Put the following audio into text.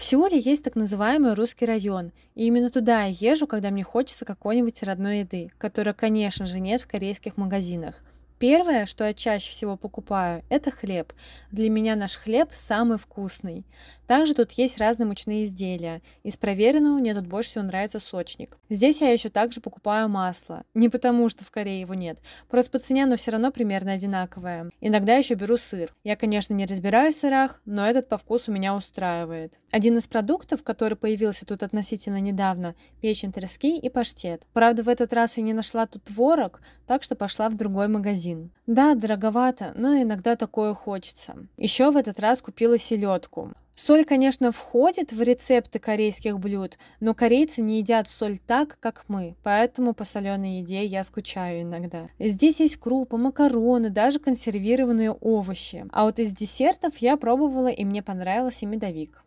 В Сеуле есть так называемый русский район, и именно туда я езжу, когда мне хочется какой-нибудь родной еды, которой, конечно же, нет в корейских магазинах – Первое, что я чаще всего покупаю, это хлеб. Для меня наш хлеб самый вкусный. Также тут есть разные мучные изделия. Из проверенного мне тут больше всего нравится сочник. Здесь я еще также покупаю масло. Не потому, что в Корее его нет. Просто по цене оно все равно примерно одинаковое. Иногда еще беру сыр. Я, конечно, не разбираюсь в сырах, но этот по вкусу меня устраивает. Один из продуктов, который появился тут относительно недавно, печень трески и паштет. Правда, в этот раз я не нашла тут творог, так что пошла в другой магазин один. Да, дороговато, но иногда такое хочется. Еще в этот раз купила селедку. Соль, конечно, входит в рецепты корейских блюд, но корейцы не едят соль так, как мы, поэтому по соленой еде я скучаю иногда. Здесь есть крупы, макароны, даже консервированные овощи. А вот из десертов я пробовала и мне понравился медовик.